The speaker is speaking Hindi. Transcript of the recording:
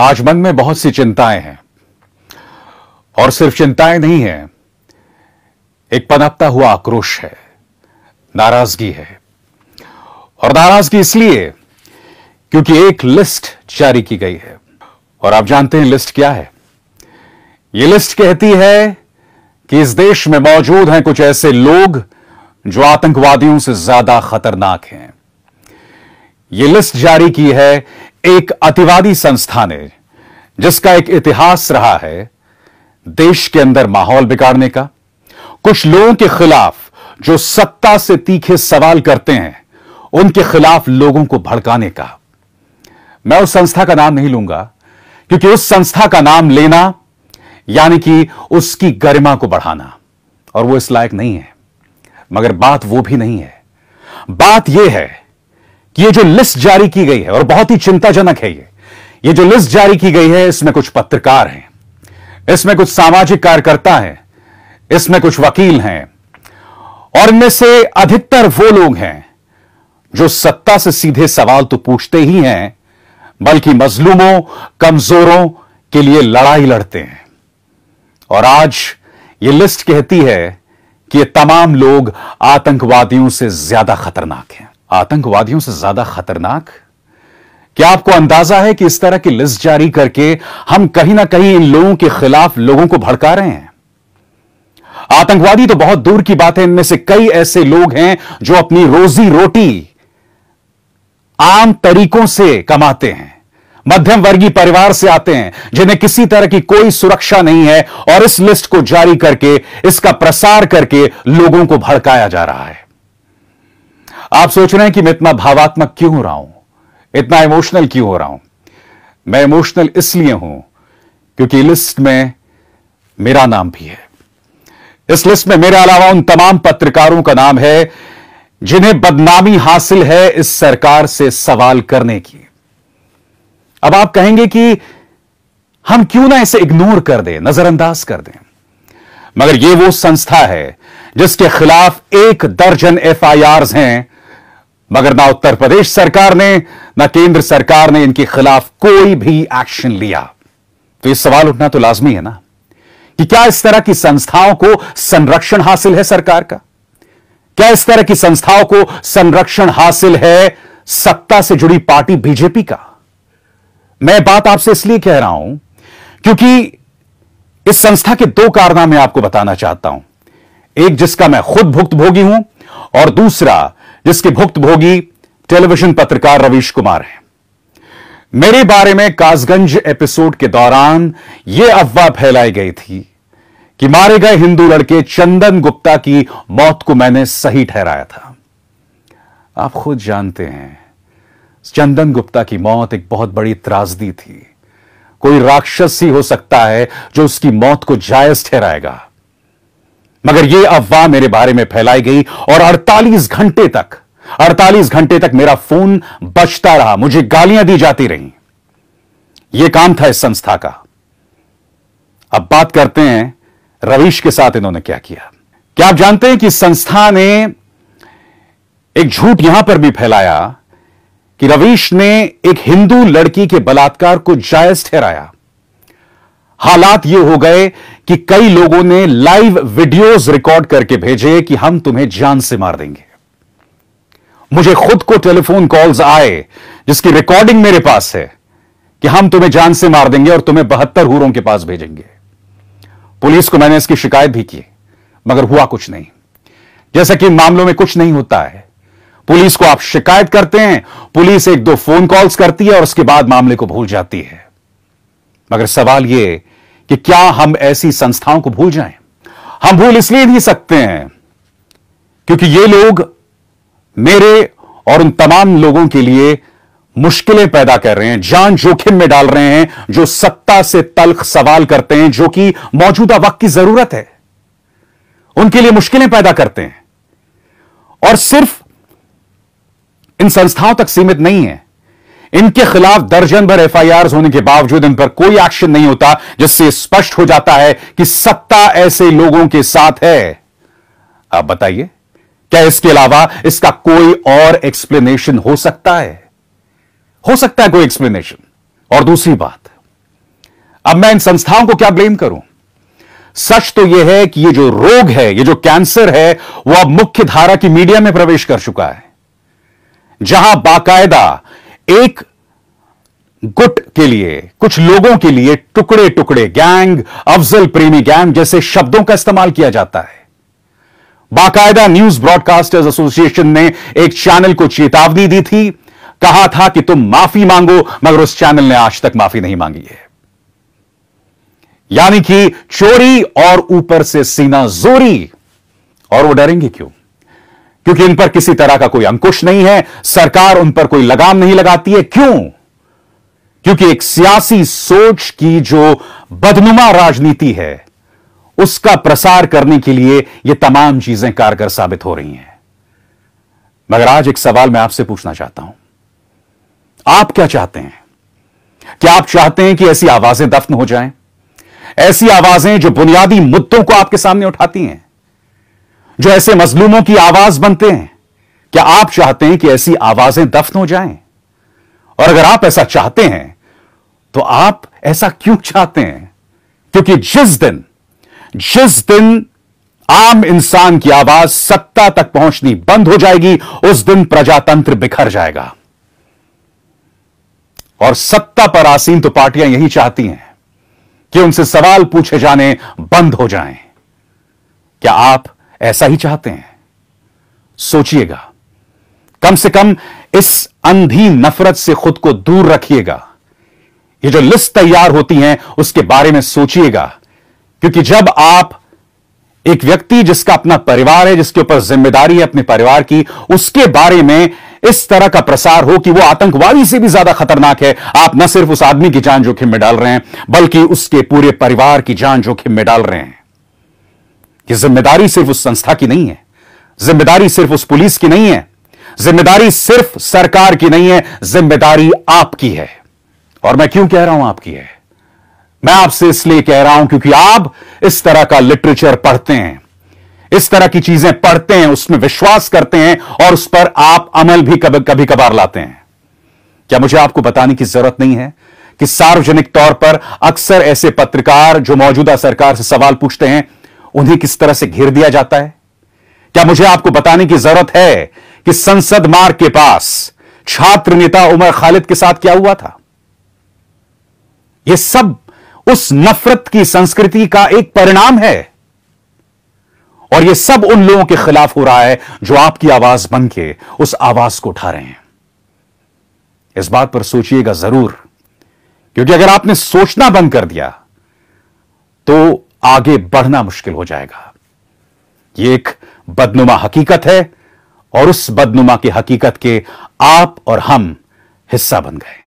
आज मन में बहुत सी चिंताएं हैं और सिर्फ चिंताएं नहीं हैं एक पनपता हुआ आक्रोश है नाराजगी है और नाराजगी इसलिए क्योंकि एक लिस्ट जारी की गई है और आप जानते हैं लिस्ट क्या है यह लिस्ट कहती है कि इस देश में मौजूद हैं कुछ ऐसे लोग जो आतंकवादियों से ज्यादा खतरनाक हैं ये लिस्ट जारी की है एक अतिवादी संस्था ने जिसका एक इतिहास रहा है देश के अंदर माहौल बिगाड़ने का कुछ लोगों के खिलाफ जो सत्ता से तीखे सवाल करते हैं उनके खिलाफ लोगों को भड़काने का मैं उस संस्था का नाम नहीं लूंगा क्योंकि उस संस्था का नाम लेना यानी कि उसकी गरिमा को बढ़ाना और वो इस लायक नहीं है मगर बात वो भी नहीं है बात यह है कि ये जो लिस्ट जारी की गई है और बहुत ही चिंताजनक है ये ये जो लिस्ट जारी की गई है इसमें कुछ पत्रकार हैं इसमें कुछ सामाजिक कार्यकर्ता हैं इसमें कुछ वकील हैं और इनमें से अधिकतर वो लोग हैं जो सत्ता से सीधे सवाल तो पूछते ही हैं बल्कि मजलूमों कमजोरों के लिए लड़ाई लड़ते हैं और आज ये लिस्ट कहती है कि ये तमाम लोग आतंकवादियों से ज्यादा खतरनाक हैं आतंकवादियों से ज्यादा खतरनाक क्या आपको अंदाजा है कि इस तरह की लिस्ट जारी करके हम कहीं ना कहीं इन लोगों के खिलाफ लोगों को भड़का रहे हैं आतंकवादी तो बहुत दूर की बात है इनमें से कई ऐसे लोग हैं जो अपनी रोजी रोटी आम तरीकों से कमाते हैं मध्यम वर्गीय परिवार से आते हैं जिन्हें किसी तरह की कोई सुरक्षा नहीं है और इस लिस्ट को जारी करके इसका प्रसार करके लोगों को भड़काया जा रहा है आप सोच रहे हैं कि मैं इतना भावात्मक क्यों हो रहा हूं इतना इमोशनल क्यों हो रहा हूं मैं इमोशनल इसलिए हूं क्योंकि लिस्ट में मेरा नाम भी है इस लिस्ट में मेरे अलावा उन तमाम पत्रकारों का नाम है जिन्हें बदनामी हासिल है इस सरकार से सवाल करने की अब आप कहेंगे कि हम क्यों ना इसे इग्नोर कर दें नजरअंदाज कर दें मगर यह वो संस्था है जिसके खिलाफ एक दर्जन एफआईआर्स हैं मगर ना उत्तर प्रदेश सरकार ने ना केंद्र सरकार ने इनके खिलाफ कोई भी एक्शन लिया तो ये सवाल उठना तो लाजमी है ना कि क्या इस तरह की संस्थाओं को संरक्षण हासिल है सरकार का क्या इस तरह की संस्थाओं को संरक्षण हासिल है सत्ता से जुड़ी पार्टी बीजेपी का मैं बात आपसे इसलिए कह रहा हूं क्योंकि इस संस्था के दो मैं आपको बताना चाहता हूं एक जिसका मैं खुद भुक्त भोगी हूं और दूसरा जिसके भुक्त भोगी टेलीविजन पत्रकार रवीश कुमार हैं मेरे बारे में कासगंज एपिसोड के दौरान यह अफवाह फैलाई गई थी कि मारे गए हिंदू लड़के चंदन गुप्ता की मौत को मैंने सही ठहराया था आप खुद जानते हैं चंदन गुप्ता की मौत एक बहुत बड़ी त्रासदी थी कोई राक्षस ही हो सकता है जो उसकी मौत को जायज ठहराएगा मगर यह अफवाह मेरे बारे में फैलाई गई और 48 घंटे तक 48 घंटे तक मेरा फोन बचता रहा मुझे गालियां दी जाती रहीं यह काम था इस संस्था का अब बात करते हैं रवीश के साथ इन्होंने क्या किया क्या आप जानते हैं कि संस्था ने एक झूठ यहां पर भी फैलाया कि रवीश ने एक हिंदू लड़की के बलात्कार को जायज ठहराया हालात ये हो गए कि कई लोगों ने लाइव वीडियोस रिकॉर्ड करके भेजे कि हम तुम्हें जान से मार देंगे मुझे खुद को टेलीफोन कॉल्स आए जिसकी रिकॉर्डिंग मेरे पास है कि हम तुम्हें जान से मार देंगे और तुम्हें बहत्तर हूरों के पास भेजेंगे पुलिस को मैंने इसकी शिकायत भी की मगर हुआ कुछ नहीं जैसा कि मामलों में कुछ नहीं होता है पुलिस को आप शिकायत करते हैं पुलिस एक दो फोन कॉल्स करती है और उसके बाद मामले को भूल जाती है मगर सवाल यह कि क्या हम ऐसी संस्थाओं को भूल जाएं हम भूल इसलिए नहीं सकते हैं क्योंकि ये लोग मेरे और उन तमाम लोगों के लिए मुश्किलें पैदा कर रहे हैं जान जोखिम में डाल रहे हैं जो सत्ता से तल्ख सवाल करते हैं जो कि मौजूदा वक्त की जरूरत है उनके लिए मुश्किलें पैदा करते हैं और सिर्फ इन संस्थाओं तक सीमित नहीं है इनके खिलाफ दर्जन भर एफ होने के बावजूद इन पर कोई एक्शन नहीं होता जिससे स्पष्ट हो जाता है कि सत्ता ऐसे लोगों के साथ है आप बताइए क्या इसके अलावा इसका कोई और एक्सप्लेनेशन हो सकता है हो सकता है कोई एक्सप्लेनेशन और दूसरी बात अब मैं इन संस्थाओं को क्या ब्लेम करूं सच तो यह है कि यह जो रोग है यह जो कैंसर है वह अब मुख्य धारा की मीडिया में प्रवेश कर चुका है जहां बाकायदा एक गुट के लिए कुछ लोगों के लिए टुकड़े टुकड़े गैंग अफजल प्रेमी गैंग जैसे शब्दों का इस्तेमाल किया जाता है बाकायदा न्यूज ब्रॉडकास्टर्स एसोसिएशन ने एक चैनल को चेतावनी दी थी कहा था कि तुम माफी मांगो मगर उस चैनल ने आज तक माफी नहीं मांगी है यानी कि चोरी और ऊपर से सीना जोरी और वो डरेंगे क्यों क्योंकि इन पर किसी तरह का कोई अंकुश नहीं है सरकार उन पर कोई लगाम नहीं लगाती है क्यों क्योंकि एक सियासी सोच की जो बदनुमा राजनीति है उसका प्रसार करने के लिए ये तमाम चीजें कारगर साबित हो रही हैं मगर आज एक सवाल मैं आपसे पूछना चाहता हूं आप क्या चाहते हैं क्या आप चाहते हैं कि ऐसी आवाजें दफ्न हो जाएं? ऐसी आवाजें जो बुनियादी मुद्दों को आपके सामने उठाती हैं जो ऐसे मजलूमों की आवाज बनते हैं क्या आप चाहते हैं कि ऐसी आवाजें दफ्न हो जाएं? और अगर आप ऐसा चाहते हैं तो आप ऐसा क्यों चाहते हैं क्योंकि जिस दिन जिस दिन आम इंसान की आवाज सत्ता तक पहुंचनी बंद हो जाएगी उस दिन प्रजातंत्र बिखर जाएगा और सत्ता पर आसीन तो पार्टियां यही चाहती हैं कि उनसे सवाल पूछे जाने बंद हो जाएं। क्या आप ऐसा ही चाहते हैं सोचिएगा कम से कम इस अंधी नफरत से खुद को दूर रखिएगा ये जो लिस्ट तैयार होती हैं उसके बारे में सोचिएगा क्योंकि जब आप एक व्यक्ति जिसका अपना परिवार है जिसके ऊपर जिम्मेदारी है अपने परिवार की उसके बारे में इस तरह का प्रसार हो कि वो आतंकवादी से भी ज्यादा खतरनाक है आप न सिर्फ उस आदमी की जान जोखिम में डाल रहे हैं बल्कि उसके पूरे परिवार की जान जोखिम में डाल रहे हैं कि जिम्मेदारी सिर्फ उस संस्था की नहीं है जिम्मेदारी सिर्फ उस पुलिस की नहीं है जिम्मेदारी सिर्फ सरकार की नहीं है जिम्मेदारी आपकी है और मैं क्यों कह रहा हूं आपकी है मैं आपसे इसलिए कह रहा हूं क्योंकि आप इस तरह का लिटरेचर पढ़ते हैं इस तरह की चीजें पढ़ते हैं उसमें विश्वास करते हैं और उस पर आप अमल भी कभी कभी कभार लाते हैं क्या मुझे आपको बताने की जरूरत नहीं है कि सार्वजनिक तौर पर अक्सर ऐसे पत्रकार जो मौजूदा सरकार से सवाल पूछते हैं उन्हें किस तरह से घेर दिया जाता है क्या मुझे आपको बताने की जरूरत है कि संसद मार्ग के पास छात्र नेता उमर खालिद के साथ क्या हुआ था यह सब उस नफरत की संस्कृति का एक परिणाम है और यह सब उन लोगों के खिलाफ हो रहा है जो आपकी आवाज बन के उस आवाज को उठा रहे हैं इस बात पर सोचिएगा जरूर क्योंकि अगर आपने सोचना बंद कर दिया तो आगे बढ़ना मुश्किल हो जाएगा यह एक बदनुमा हकीकत है और उस बदनुमा की हकीकत के आप और हम हिस्सा बन गए